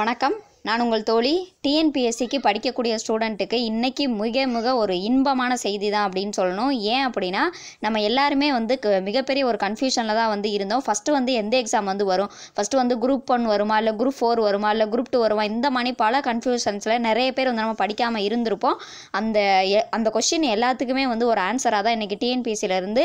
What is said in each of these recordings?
வணக்கம் நான் உங்கள் தோழி டிஎன்பிஎஸ்சிக்கு படிக்கக்கூடிய ஸ்டூடெண்ட்டுக்கு இன்றைக்கி மிக மிக ஒரு இன்பமான செய்தி தான் அப்படின்னு சொல்லணும் ஏன் அப்படின்னா நம்ம எல்லாருமே வந்து மிகப்பெரிய ஒரு கன்ஃபியூஷனில் தான் வந்து இருந்தோம் ஃபஸ்ட்டு வந்து எந்த எக்ஸாம் வந்து வரும் ஃபஸ்ட்டு வந்து குரூப் ஒன் வருமா இல்லை குரூப் ஃபோர் வருமா இல்லை குரூப் டூ வருமா இந்த மாதிரி பல கன்ஃபியூஷன்ஸில் நிறைய பேர் வந்து நம்ம படிக்காமல் இருந்திருப்போம் அந்த அந்த கொஷின் எல்லாத்துக்குமே வந்து ஒரு ஆன்சராக தான் இன்றைக்கி டிஎன்பிஎஸ்சியிலேருந்து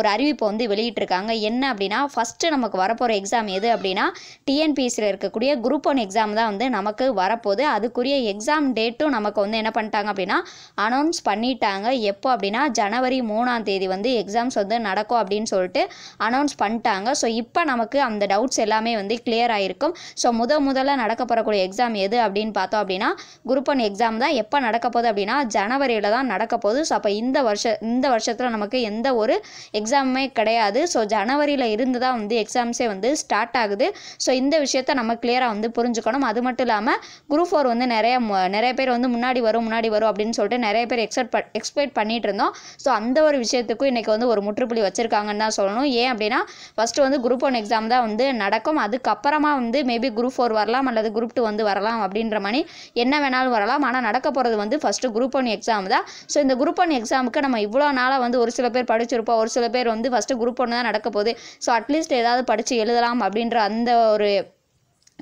ஒரு அறிவிப்பை வந்து வெளியிட்டிருக்காங்க என்ன அப்படின்னா ஃபஸ்ட்டு நமக்கு வரப்போகிற எக்ஸாம் எது அப்படின்னா டிஎன்பிஎஸ்சியில் இருக்கக்கூடிய குரூப் ஒன் எக்ஸாம் தான் வந்து நம்ம நமக்கு வரப்போகுது அதுக்குரிய எக்ஸாம் டேட்டும் நமக்கு வந்து என்ன பண்ணிட்டாங்க அப்படின்னா அனௌன்ஸ் பண்ணிட்டாங்க எப்போ அப்படின்னா ஜனவரி மூணாம் தேதி வந்து எக்ஸாம்ஸ் வந்து நடக்கும் அப்படின்னு சொல்லிட்டு அனௌன்ஸ் பண்ணிட்டாங்க ஸோ இப்போ நமக்கு அந்த டவுட்ஸ் எல்லாமே வந்து கிளியர் ஆகிருக்கும் ஸோ முத முதல்ல நடக்க போகிறக்கூடிய எக்ஸாம் எது அப்படின்னு பார்த்தோம் அப்படின்னா குரூப் ஒன் எக்ஸாம் தான் எப்போ நடக்க போகுது அப்படின்னா ஜனவரியில் தான் நடக்க போகுது ஸோ அப்போ இந்த வருஷ இந்த வருஷத்தில் நமக்கு எந்த ஒரு எக்ஸாமுமே கிடையாது ஸோ ஜனவரியில் இருந்து தான் வந்து எக்ஸாம்ஸே வந்து ஸ்டார்ட் ஆகுது ஸோ இந்த விஷயத்த நம்ம கிளியராக வந்து புரிஞ்சுக்கணும் அது மட்டும் இல்லாமல் இல்லாமல் குரூப் ஃபோர் வந்து நிறைய நிறைய பேர் வந்து முன்னாடி வரும் முன்னாடி வரும் அப்படின்னு சொல்லிட்டு நிறைய பேர் எக்ஸ்பெக்ட் ப எக்ஸ்பெக்ட் பண்ணிகிட்டு இருந்தோம் ஸோ அந்த ஒரு விஷயத்துக்கும் இன்றைக்கி வந்து ஒரு முற்றுப்புள்ளி வச்சுருக்காங்கன்னு தான் சொல்லணும் ஏன் அப்படின்னா ஃபஸ்ட்டு வந்து குரூப் ஒன் எக்ஸாம் தான் வந்து நடக்கும் அதுக்கப்புறமா வந்து மேபி குரூப் ஃபோர் வரலாம் அல்லது குரூப் டூ வந்து வரலாம் அப்படின்ற மாதிரி என்ன வேணாலும் வரலாம் ஆனால் நடக்க போகிறது வந்து ஃபஸ்ட்டு குரூப் ஒன் எக்ஸாம் தான் ஸோ இந்த குரூப் ஒன் எக்ஸாமுக்கு நம்ம இவ்வளோ நாளாக வந்து ஒரு சில பேர் படிச்சிருப்போம் ஒரு சில பேர் வந்து ஃபஸ்ட்டு குரூப் ஒன்று தான் நடக்க போகுது ஸோ அட்லீஸ்ட் ஏதாவது படித்து எழுதலாம் அப்படின்ற அந்த ஒரு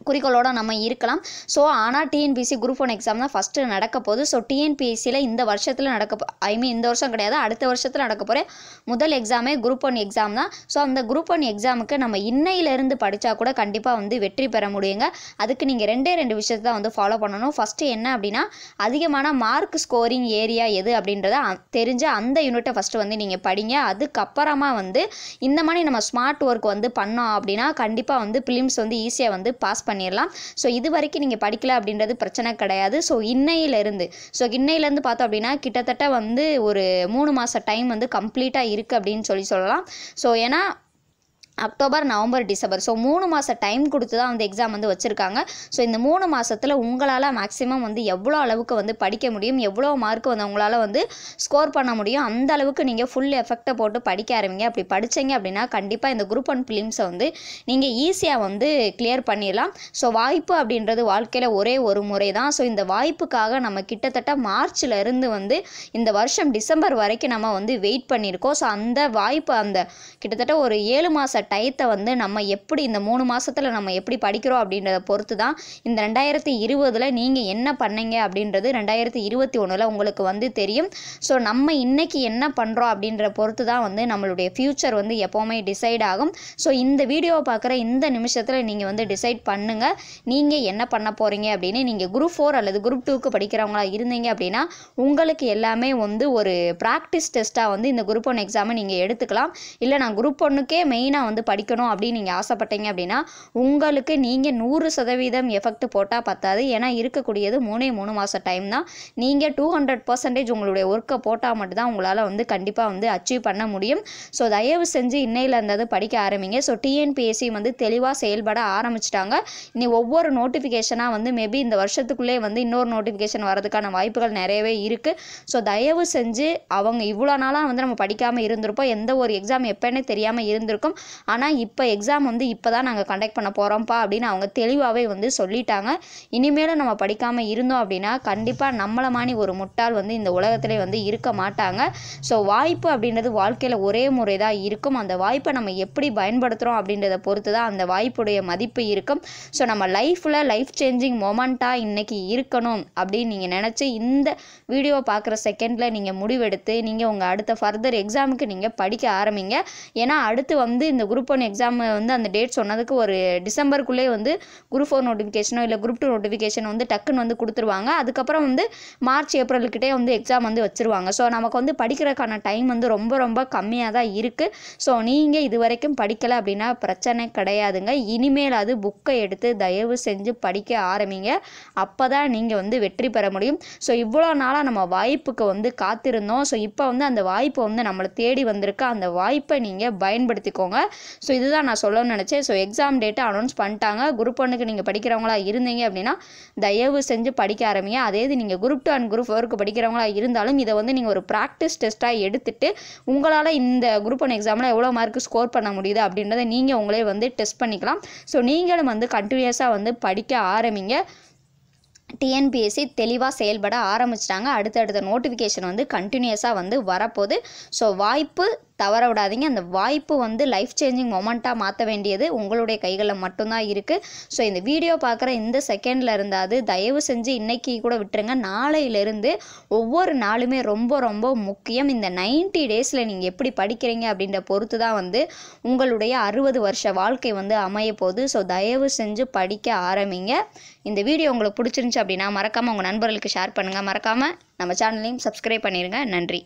குறிக்கோளோட நம்ம இருக்கலாம் ஸோ ஆனால் டிஎன்பிசி குரூப் ஒன் எக்ஸாம் தான் ஃபஸ்ட்டு நடக்க போகுது ஸோ டிஎன்பிஎஸ்சியில் இந்த வருஷத்தில் நடக்க ஐ மீன் இந்த வருஷம் கிடையாது அடுத்த வருஷத்தில் நடக்க போகிற முதல் எக்ஸாமே குரூப் ஒன் எக்ஸாம் தான் ஸோ அந்த குரூப் ஒன் எக்ஸாமுக்கு நம்ம இன்னையிலேருந்து படித்தா கூட கண்டிப்பாக வந்து வெற்றி பெற முடியுங்க அதுக்கு நீங்கள் ரெண்டே ரெண்டு விஷயத்தை தான் வந்து ஃபாலோ பண்ணணும் ஃபஸ்ட்டு என்ன அப்படின்னா அதிகமான மார்க் ஸ்கோரிங் ஏரியா எது அப்படின்றத தெரிஞ்ச அந்த யூனிட்டை ஃபஸ்ட்டு வந்து நீங்கள் படிங்க அதுக்கப்புறமா வந்து இந்த மாதிரி நம்ம ஸ்மார்ட் ஒர்க் வந்து பண்ணோம் அப்படின்னா கண்டிப்பாக வந்து ஃபிலிம்ஸ் வந்து ஈஸியாக வந்து பாஸ் பண்ணிடலாம் ஸோ இது வரைக்கும் நீங்கள் படிக்கல அப்படின்றது பிரச்சனை கிடையாது ஸோ இன்னையிலேருந்து ஸோ இன்னையிலேருந்து பார்த்தோம் அப்படின்னா கிட்டத்தட்ட வந்து ஒரு மூணு மாத டைம் வந்து கம்ப்ளீட்டாக இருக்குது அப்படின்னு சொல்லி சொல்லலாம் ஸோ ஏன்னா அக்டோபர் நவம்பர் டிசம்பர் ஸோ மூணு மாதம் டைம் கொடுத்து தான் வந்து எக்ஸாம் வந்து வச்சுருக்காங்க ஸோ இந்த மூணு மாதத்தில் உங்களால் மேக்ஸிமம் வந்து எவ்வளோ அளவுக்கு வந்து படிக்க முடியும் எவ்வளோ மார்க் வந்து உங்களால் வந்து ஸ்கோர் பண்ண முடியும் அந்த அளவுக்கு நீங்கள் ஃபுல் எஃபெக்டை போட்டு படிக்க ஆரம்பிங்க அப்படி படித்தீங்க அப்படின்னா கண்டிப்பாக இந்த குரூப் ஒன் ஃபிலிம்ஸை வந்து நீங்கள் ஈஸியாக வந்து கிளியர் பண்ணிடலாம் ஸோ வாய்ப்பு அப்படின்றது வாழ்க்கையில் ஒரே ஒரு முறை தான் ஸோ இந்த வாய்ப்புக்காக நம்ம கிட்டத்தட்ட மார்ச்சில் இருந்து வந்து இந்த வருஷம் டிசம்பர் வரைக்கும் நம்ம வந்து வெயிட் பண்ணியிருக்கோம் ஸோ அந்த வாய்ப்பு அந்த கிட்டத்தட்ட ஒரு ஏழு மாத டயத்தை வந்து நம்ம எப்படி இந்த மூணு மாதத்தில் நம்ம எப்படி படிக்கிறோம் அப்படின்றத பொறுத்து தான் இந்த ரெண்டாயிரத்தி இருபதில் நீங்கள் என்ன பண்ணீங்க அப்படின்றது ரெண்டாயிரத்தி இருபத்தி ஒன்றில் உங்களுக்கு வந்து தெரியும் ஸோ நம்ம இன்றைக்கி என்ன பண்ணுறோம் அப்படின்ற பொறுத்து தான் வந்து நம்மளுடைய ஃப்யூச்சர் வந்து எப்போவுமே டிசைட் ஆகும் ஸோ இந்த வீடியோவை பார்க்குற இந்த நிமிஷத்தில் நீங்கள் வந்து டிசைட் பண்ணுங்கள் நீங்கள் என்ன பண்ண போகிறீங்க அப்படின்னு நீங்கள் குரூப் ஃபோர் அல்லது குரூப் டூக்கு படிக்கிறவங்களா இருந்தீங்க அப்படின்னா உங்களுக்கு எல்லாமே வந்து ஒரு ப்ராக்டிஸ் டெஸ்ட்டாக வந்து இந்த குரூப் ஒன் எக்ஸாமை நீங்கள் எடுத்துக்கலாம் இல்லை நான் குரூப் ஒன்றுக்கே மெயினாக வந்து வந்து படிக்கணும் அப்படின்னு நீங்கள் ஆசைப்பட்டீங்க அப்படின்னா உங்களுக்கு நீங்கள் நூறு சதவீதம் எஃபெக்ட் போட்டால் பத்தாது ஏன்னா இருக்கக்கூடியது மூணே மூணு மாதம் டைம் தான் நீங்கள் டூ ஹண்ட்ரட் பர்சன்டேஜ் உங்களுடைய ஒர்க்கை போட்டால் மட்டும்தான் உங்களால் வந்து கண்டிப்பாக வந்து அச்சீவ் பண்ண முடியும் ஸோ தயவு செஞ்சு இன்னையில் இருந்தது படிக்க ஆரம்பிங்க ஸோ டிஎன்பிஎஸ்சி வந்து தெளிவாக செயல்பட ஆரம்பிச்சிட்டாங்க இனி ஒவ்வொரு நோட்டிஃபிகேஷனாக வந்து மேபி இந்த வருஷத்துக்குள்ளே வந்து இன்னொரு நோட்டிஃபிகேஷன் வரதுக்கான வாய்ப்புகள் நிறையவே இருக்குது ஸோ தயவு செஞ்சு அவங்க இவ்வளோ நாளாக வந்து நம்ம படிக்காமல் இருந்திருப்போம் எந்த ஒரு எக்ஸாம் எப்போன்னே தெரியாமல் இருந்திருக்கும் ஆனால் இப்போ எக்ஸாம் வந்து இப்போ தான் நாங்கள் கண்டக்ட் பண்ண போகிறோம்ப்பா அப்படின்னு அவங்க தெளிவாகவே வந்து சொல்லிட்டாங்க இனிமேலும் நம்ம படிக்காமல் இருந்தோம் அப்படின்னா கண்டிப்பாக நம்மளை மாதிரி ஒரு முட்டால் வந்து இந்த உலகத்திலே வந்து இருக்க மாட்டாங்க ஸோ வாய்ப்பு அப்படின்றது வாழ்க்கையில் ஒரே முறை தான் இருக்கும் அந்த வாய்ப்பை நம்ம எப்படி பயன்படுத்துகிறோம் அப்படின்றத பொறுத்து தான் அந்த வாய்ப்புடைய மதிப்பு இருக்கும் ஸோ நம்ம லைஃப்பில் லைஃப் சேஞ்சிங் மொமெண்ட்டாக இன்றைக்கி இருக்கணும் அப்படின்னு நீங்கள் நினச்சி இந்த வீடியோ பார்க்குற செகண்டில் நீங்கள் முடிவெடுத்து நீங்கள் உங்கள் அடுத்த ஃபர்தர் எக்ஸாமுக்கு நீங்கள் படிக்க ஆரம்பிங்க ஏன்னா அடுத்து வந்து இந்த குரூப் குரூப் ஒன் எக்ஸாம் வந்து அந்த டேட் சொன்னதுக்கு ஒரு டிசம்பருக்குள்ளேயே வந்து குரூப் ஃபோர் நோட்டிஃபிகேஷனோ இல்லை குரூப் டூ நோட்டிஃபிகேஷன் வந்து டக்குன்னு வந்து கொடுத்துருவாங்க அதுக்கப்புறம் வந்து மார்ச் ஏப்ரல்கிட்டே வந்து எக்ஸாம் வந்து வச்சுருவாங்க ஸோ நமக்கு வந்து படிக்கிறதுக்கான டைம் வந்து ரொம்ப ரொம்ப கம்மியாக தான் இருக்குது ஸோ நீங்கள் இது வரைக்கும் படிக்கலை அப்படின்னா பிரச்சனை கிடையாதுங்க இனிமேல் அது புக்கை எடுத்து தயவு செஞ்சு படிக்க ஆரம்பிங்க அப்போ தான் நீங்கள் வந்து வெற்றி பெற முடியும் ஸோ இவ்வளோ நாளாக நம்ம வாய்ப்புக்கு வந்து காத்திருந்தோம் ஸோ இப்போ வந்து அந்த வாய்ப்பு வந்து நம்மளை தேடி வந்திருக்கு அந்த வாய்ப்பை நீங்கள் பயன்படுத்திக்கோங்க ஸோ இதுதான் நான் சொல்லணும்னு நினச்சேன் ஸோ எக்ஸாம் டேட்டை அனௌன்ஸ் பண்ணிட்டாங்க குரூப் ஒன்றுக்கு நீங்கள் படிக்கிறவங்களா இருந்தீங்க அப்படின்னா தயவு செஞ்சு படிக்க ஆரம்பிங்க அதே இது நீங்கள் குரூப் டூ அண்ட் குரூப் ஃபோருக்கு படிக்கிறவங்களா இருந்தாலும் இதை வந்து நீங்கள் ஒரு ப்ராக்டிஸ் டெஸ்ட்டாக எடுத்துட்டு உங்களால் இந்த குரூப் ஒன் எக்ஸாமில் எவ்வளோ மார்க் ஸ்கோர் பண்ண முடியுது அப்படின்றத நீங்கள் உங்களே வந்து டெஸ்ட் பண்ணிக்கலாம் ஸோ நீங்களும் வந்து கண்டினியூஸாக வந்து படிக்க ஆரம்பிங்க டிஎன்பிஎஸ்சி தெளிவாக செயல்பட ஆரம்பிச்சிட்டாங்க அடுத்தடுத்த நோட்டிஃபிகேஷன் வந்து கண்டினியூஸாக வந்து வரப்போகுது ஸோ வாய்ப்பு தவற விடாதீங்க அந்த வாய்ப்பு வந்து லைஃப் சேஞ்சிங் மொமெண்ட்டாக மாற்ற வேண்டியது உங்களுடைய கைகளில் மட்டும்தான் இருக்குது ஸோ இந்த வீடியோ பார்க்குற இந்த செகண்டில் இருந்தாது தயவு செஞ்சு இன்றைக்கி கூட விட்டுருங்க நாளையிலேருந்து ஒவ்வொரு நாளுமே ரொம்ப ரொம்ப முக்கியம் இந்த நைன்ட்டி டேஸில் நீங்கள் எப்படி படிக்கிறீங்க அப்படின்ற பொறுத்து தான் வந்து உங்களுடைய அறுபது வருஷ வாழ்க்கை வந்து அமைய போகுது ஸோ தயவு செஞ்சு படிக்க ஆரம்பிங்க இந்த வீடியோ உங்களுக்கு பிடிச்சிருந்துச்சி அப்படின்னா மறக்காமல் உங்கள் நண்பர்களுக்கு ஷேர் பண்ணுங்கள் மறக்காமல் நம்ம சேனலையும் சப்ஸ்கிரைப் பண்ணிடுங்க நன்றி